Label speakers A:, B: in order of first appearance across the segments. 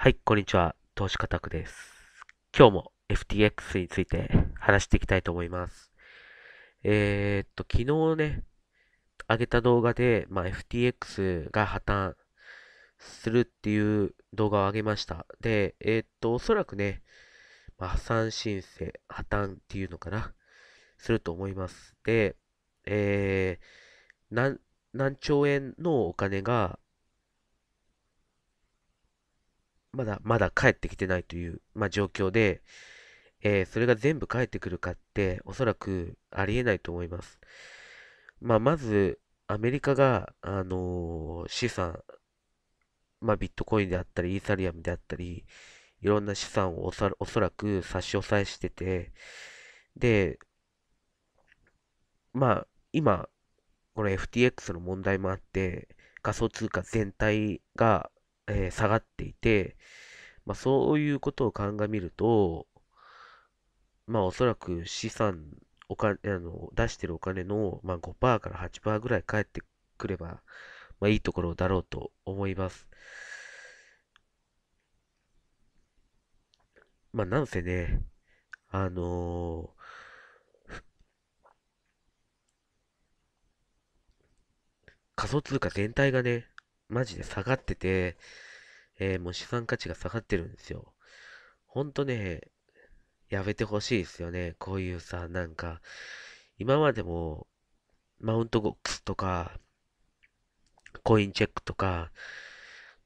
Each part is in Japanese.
A: はい、こんにちは。投資家タクです。今日も FTX について話していきたいと思います。えー、っと、昨日ね、上げた動画で、まあ、FTX が破綻するっていう動画を上げました。で、えー、っと、おそらくね、まあ、破産申請、破綻っていうのかな、すると思います。で、えー、何、何兆円のお金が、まだ、まだ帰ってきてないという、まあ、状況で、えー、それが全部返ってくるかって、おそらくありえないと思います。まあ、まず、アメリカが、あのー、資産、まあ、ビットコインであったり、イーサリアムであったり、いろんな資産をおそおそらく差し押さえしてて、で、まあ、今、この FTX の問題もあって、仮想通貨全体がえー、下がっていて、まあ、そういうことを鑑みると、まあ、おそらく資産、お金あの出してるお金の、まあ、5%から8%ぐらい返ってくれば、まあ、いいところだろうと思います。まあ、なんせね、あのー、仮想通貨全体がね、マジで下がってて、えー、もう資産価値が下がってるんですよ。ほんとね、やめてほしいですよね。こういうさ、なんか、今までも、マウントボックスとか、コインチェックとか、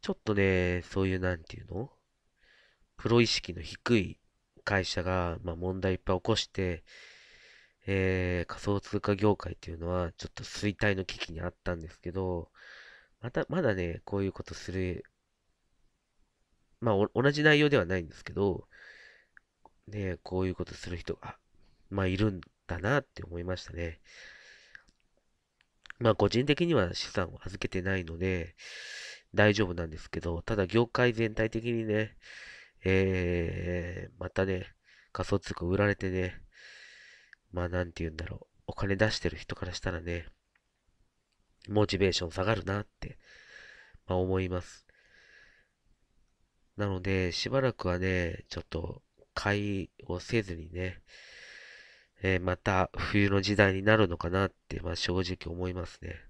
A: ちょっとね、そういうなんていうのプロ意識の低い会社が、まあ、問題いっぱい起こして、えー、仮想通貨業界っていうのはちょっと衰退の危機にあったんですけど、また、まだね、こういうことする、まあ、同じ内容ではないんですけど、ね、こういうことする人が、まあ、いるんだなって思いましたね。まあ、個人的には資産を預けてないので、大丈夫なんですけど、ただ業界全体的にね、えー、またね、仮想通貨売られてね、まあなんて言うんだろう、お金出してる人からしたらね、モチベーション下がるなって、まあ、思います。なので、しばらくはね、ちょっと、買いをせずにね、えー、また冬の時代になるのかなって、まあ、正直思いますね。